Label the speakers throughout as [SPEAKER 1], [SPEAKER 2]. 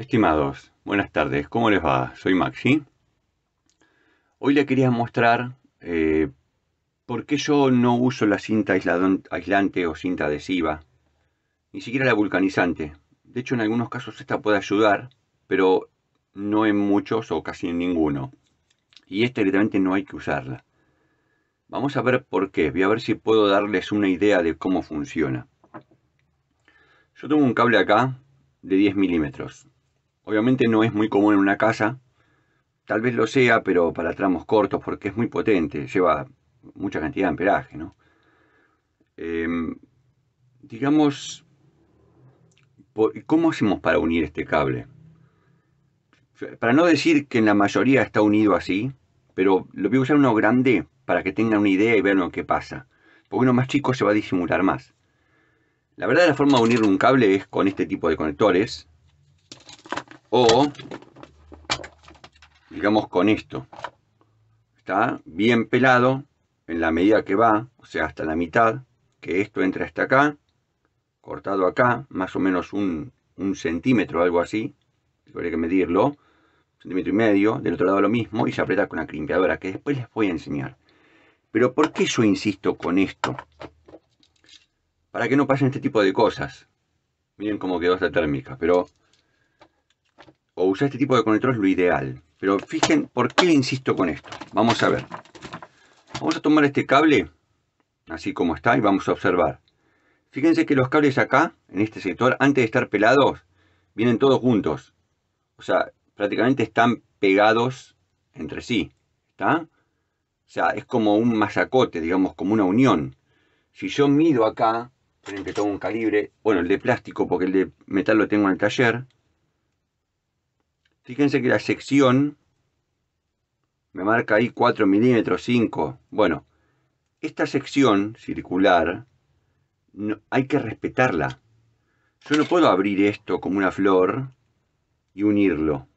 [SPEAKER 1] Estimados, buenas tardes, ¿cómo les va? Soy Maxi. Hoy les quería mostrar eh, por qué yo no uso la cinta aislante o cinta adhesiva, ni siquiera la vulcanizante. De hecho, en algunos casos esta puede ayudar, pero no en muchos o casi en ninguno. Y esta directamente no hay que usarla. Vamos a ver por qué, voy a ver si puedo darles una idea de cómo funciona. Yo tengo un cable acá de 10 milímetros Obviamente no es muy común en una casa, tal vez lo sea, pero para tramos cortos, porque es muy potente, lleva mucha cantidad de amperaje, ¿no? Em, digamos, ¿cómo hacemos para unir este cable? Para no decir que en la mayoría está unido así, pero lo voy a usar uno grande para que tengan una idea y vean lo que pasa. Porque uno más chico se va a disimular más. La verdad la forma de unir un cable es con este tipo de conectores, o digamos con esto. Está bien pelado en la medida que va, o sea, hasta la mitad, que esto entra hasta acá, cortado acá, más o menos un, un centímetro, algo así, habría que medirlo, centímetro y medio, del otro lado lo mismo, y se aprieta con la crimpeadora, que después les voy a enseñar. Pero ¿por qué yo insisto con esto? Para que no pasen este tipo de cosas. Miren cómo quedó esta térmica, pero o usar este tipo de conector es lo ideal. Pero fijen por qué insisto con esto. Vamos a ver. Vamos a tomar este cable, así como está, y vamos a observar. Fíjense que los cables acá, en este sector, antes de estar pelados, vienen todos juntos. O sea, prácticamente están pegados entre sí. ¿Está? O sea, es como un masacote, digamos, como una unión. Si yo mido acá, por que tengo un calibre, bueno, el de plástico, porque el de metal lo tengo en el taller, Fíjense que la sección me marca ahí 4 milímetros, 5. Bueno, esta sección circular hay que respetarla. Yo no puedo abrir esto como una flor y unirlo.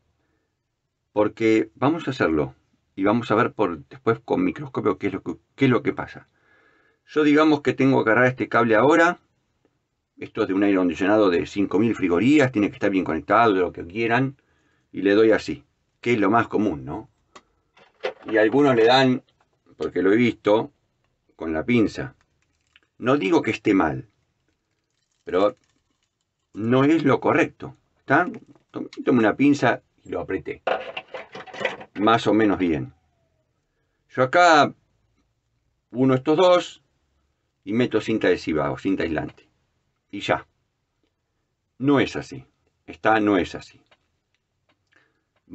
[SPEAKER 1] Porque vamos a hacerlo. Y vamos a ver por después con microscopio qué es lo que, qué es lo que pasa. Yo digamos que tengo que agarrar este cable ahora. Esto es de un aire acondicionado de 5000 frigorías. Tiene que estar bien conectado, lo que quieran y le doy así, que es lo más común, ¿no? Y algunos le dan, porque lo he visto, con la pinza. No digo que esté mal, pero no es lo correcto. ¿Está? Tomé una pinza y lo apreté. Más o menos bien. Yo acá uno estos dos y meto cinta adhesiva o cinta aislante. Y ya. No es así. Está, no es así.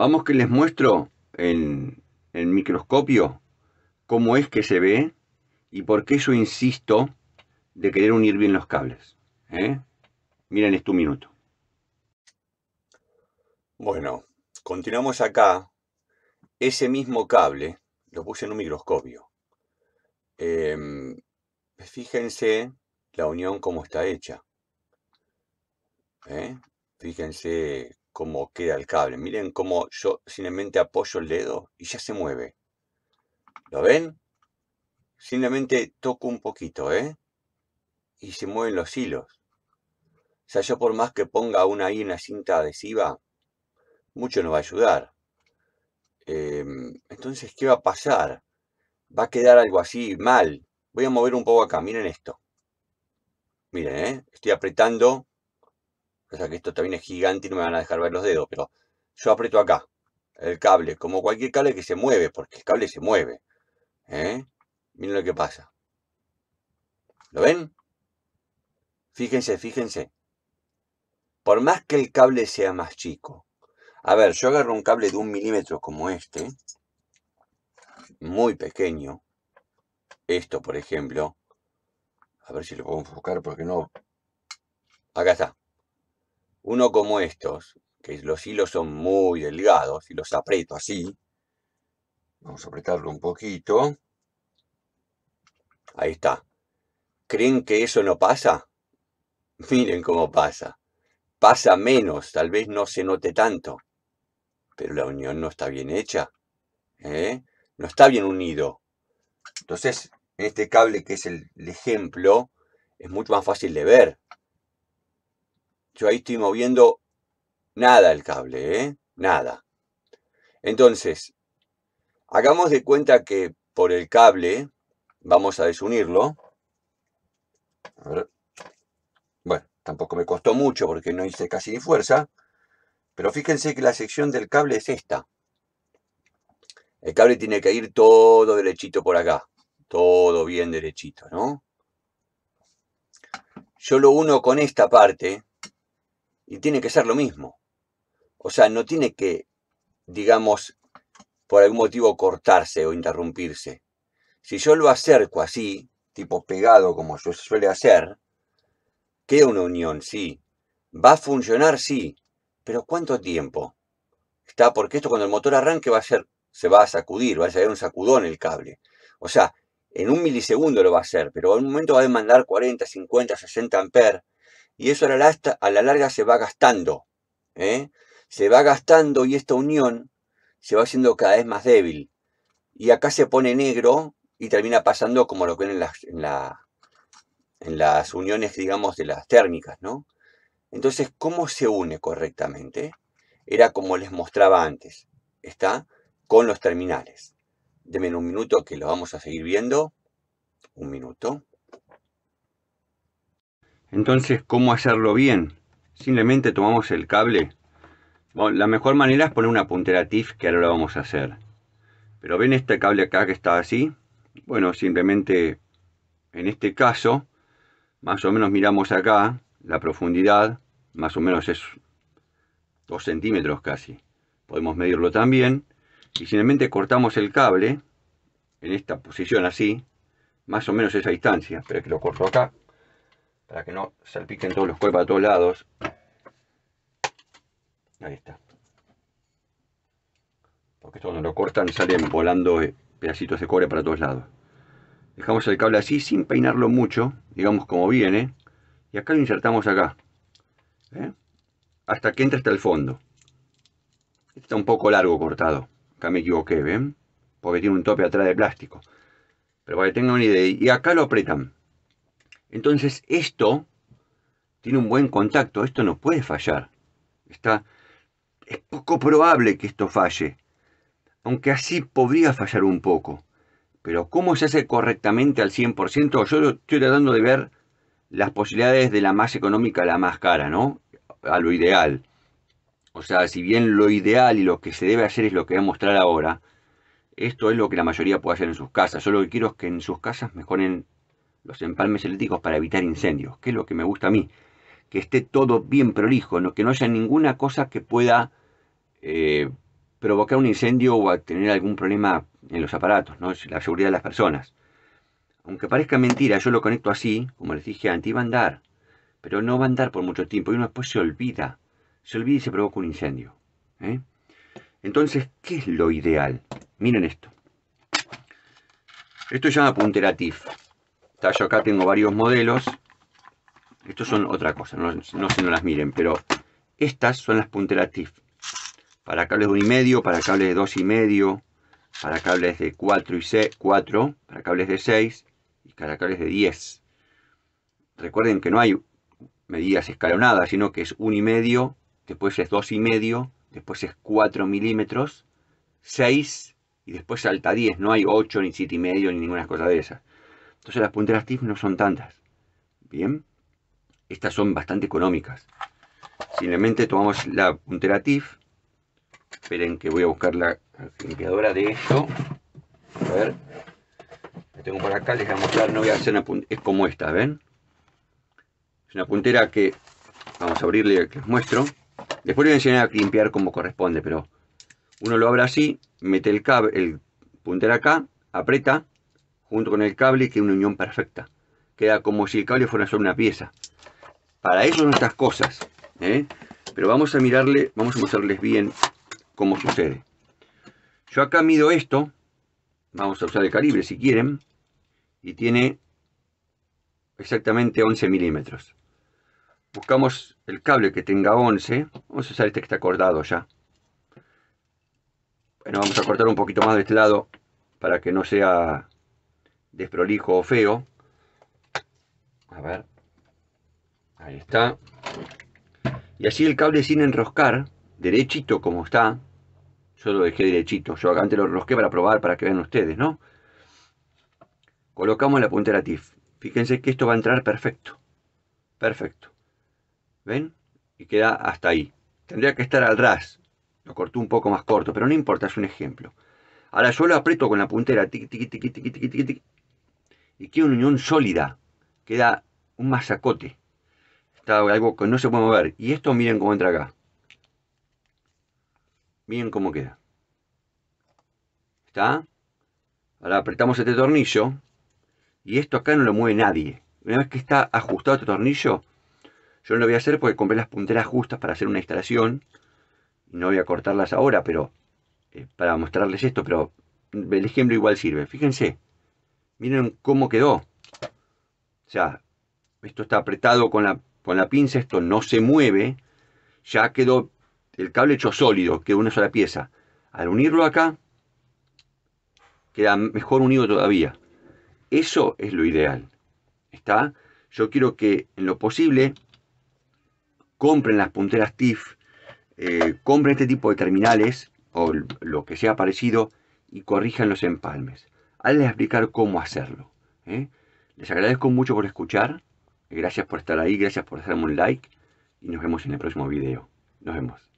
[SPEAKER 1] Vamos que les muestro en el microscopio cómo es que se ve y por qué yo insisto de querer unir bien los cables. ¿eh? Miren esto un minuto. Bueno, continuamos acá. Ese mismo cable lo puse en un microscopio. Em, fíjense la unión cómo está hecha. ¿eh? Fíjense como queda el cable. Miren cómo yo simplemente apoyo el dedo y ya se mueve. ¿Lo ven? Simplemente toco un poquito, ¿eh? Y se mueven los hilos. O sea, yo por más que ponga una ahí la cinta adhesiva, mucho no va a ayudar. Em, entonces, ¿qué va a pasar? Va a quedar algo así mal. Voy a mover un poco acá, miren esto. Miren, ¿eh? estoy apretando o sea que esto también es gigante y no me van a dejar ver los dedos, pero yo aprieto acá el cable, como cualquier cable que se mueve, porque el cable se mueve. ¿eh? Miren lo que pasa. ¿Lo ven? Fíjense, fíjense. Por más que el cable sea más chico. A ver, yo agarro un cable de un milímetro como este. Muy pequeño. Esto, por ejemplo. A ver si lo puedo enfocar porque no. Acá está uno como estos, que los hilos son muy delgados, y los aprieto así, vamos a apretarlo un poquito, ahí está. ¿Creen que eso no pasa? Miren cómo pasa. Pasa menos, tal vez no se note tanto, pero la unión no está bien hecha, ¿eh? no está bien unido. Entonces, este cable que es el ejemplo, es mucho más fácil de ver, yo ahí estoy moviendo nada el cable, ¿eh? Nada. Entonces, hagamos de cuenta que por el cable vamos a desunirlo. Bueno, tampoco me costó mucho porque no hice casi ni fuerza. Pero fíjense que la sección del cable es esta. El cable tiene que ir todo derechito por acá. Todo bien derechito, ¿no? Yo lo uno con esta parte, y tiene que ser lo mismo. O sea, no tiene que, digamos, por algún motivo cortarse o interrumpirse. Si yo lo acerco así, tipo pegado como se suele hacer, queda una unión, sí. Va a funcionar, sí. Pero ¿cuánto tiempo? Está, porque esto cuando el motor arranque va a ser, se va a sacudir, va a salir un sacudón el cable. O sea, en un milisegundo lo va a hacer, pero en un momento va a demandar 40, 50, 60 amperes y eso a la, larga se va gastando. ¿eh? Se va gastando y esta unión se va haciendo cada vez más débil. Y acá se pone negro y termina pasando como lo que ven en las, las uniones, digamos, de las térmicas, ¿no? Entonces, ¿cómo se une correctamente? Era como les mostraba antes, está con los terminales. Deme un minuto que lo vamos a seguir viendo. Un minuto. Entonces, ¿cómo hacerlo bien? Simplemente tomamos el cable. Bueno, la mejor manera es poner una puntera TIF, que ahora lo vamos a hacer. Pero ven este cable acá que está así. Bueno, simplemente en este caso, más o menos miramos acá la profundidad, más o menos es 2 centímetros casi. Podemos medirlo también. Y simplemente cortamos el cable en esta posición así, más o menos esa distancia. Espera que lo corto acá para que no salpiquen todos los cuerpos a todos lados. Ahí está. Porque esto cuando lo cortan salen volando eh, pedacitos de cobre para todos lados. Dejamos el cable así sin peinarlo mucho, digamos como viene. Y acá lo insertamos acá. ¿eh? Hasta que entre hasta el fondo. Este está un poco largo cortado. Acá me equivoqué, ¿ven? Porque tiene un tope atrás de plástico. Pero para que tengan una idea. Y acá lo apretan. Entonces esto tiene un buen contacto, esto no puede fallar. Está, es poco probable que esto falle, aunque así podría fallar un poco. Pero cómo se hace correctamente al 100%, yo estoy tratando de ver las posibilidades de la más económica a la más cara, ¿no? A lo ideal. O sea, si bien lo ideal y lo que se debe hacer es lo que voy a mostrar ahora, esto es lo que la mayoría puede hacer en sus casas. solo lo que quiero es que en sus casas mejoren los empalmes eléctricos para evitar incendios, que es lo que me gusta a mí, que esté todo bien prolijo, que no haya ninguna cosa que pueda eh, provocar un incendio o tener algún problema en los aparatos, ¿no? la seguridad de las personas. Aunque parezca mentira, yo lo conecto así, como les dije antes, y va a andar, pero no va a andar por mucho tiempo y uno después se olvida, se olvida y se provoca un incendio. ¿eh? Entonces, ¿qué es lo ideal? Miren esto. Esto se llama punteratif yo acá tengo varios modelos. Estos son otra cosa, no, no si no las miren, pero estas son las punteras TIF. Para cables de 1,5, para cables de 2,5, para cables de 4 y 4, para cables de 6 y para cables de 10. Recuerden que no hay medidas escalonadas, sino que es 1,5, después es 2,5, después es 4 milímetros, 6 y después salta 10. No hay 8 ni 7,5 ni ninguna cosa de esas. Entonces las punteras TIF no son tantas. Bien, estas son bastante económicas. Simplemente tomamos la puntera TIF. Esperen que voy a buscar la limpiadora de esto. A ver, la tengo por acá, les voy a mostrar, no voy a hacer una puntera, es como esta, ¿ven? Es una puntera que, vamos a abrirle, que les muestro. Después les voy a enseñar a limpiar como corresponde, pero uno lo abre así, mete el, cab el puntera acá, aprieta, junto con el cable que que una unión perfecta. Queda como si el cable fuera solo una pieza. Para eso son estas cosas. ¿eh? Pero vamos a mirarle, vamos a mostrarles bien cómo sucede. Yo acá mido esto. Vamos a usar el calibre si quieren. Y tiene exactamente 11 milímetros. Buscamos el cable que tenga 11. Vamos a usar este que está acordado ya. Bueno, vamos a cortar un poquito más de este lado para que no sea desprolijo o feo. A ver. Ahí está. Y así el cable sin enroscar, derechito como está. Yo lo dejé derechito. Yo antes lo enrosqué para probar, para que vean ustedes, ¿no? Colocamos la puntera TIF. Fíjense que esto va a entrar perfecto. Perfecto. ¿Ven? Y queda hasta ahí. Tendría que estar al ras. Lo corté un poco más corto, pero no importa, es un ejemplo. Ahora yo lo aprieto con la puntera, y queda una unión sólida, queda un masacote. Está algo que no se puede mover. Y esto miren cómo entra acá. Miren cómo queda. ¿Está? Ahora apretamos este tornillo y esto acá no lo mueve nadie. Una vez que está ajustado este tornillo, yo no lo voy a hacer porque compré las punteras justas para hacer una instalación. No voy a cortarlas ahora, pero eh, para mostrarles esto, pero el ejemplo igual sirve. Fíjense, Miren cómo quedó. O sea, esto está apretado con la, pinza, esto no se mueve. Ya quedó el cable hecho sólido, quedó una sola pieza. Al unirlo acá, queda mejor unido todavía. Eso es lo ideal. ¿Está? Yo quiero que en lo posible compren las punteras TIF, eh, compren este tipo de terminales o lo que sea parecido y corrijan los empalmes les explicar cómo hacerlo. ¿eh? Les agradezco mucho por escuchar. Gracias por estar ahí, gracias por dejarme un like y nos vemos en el próximo video. Nos vemos.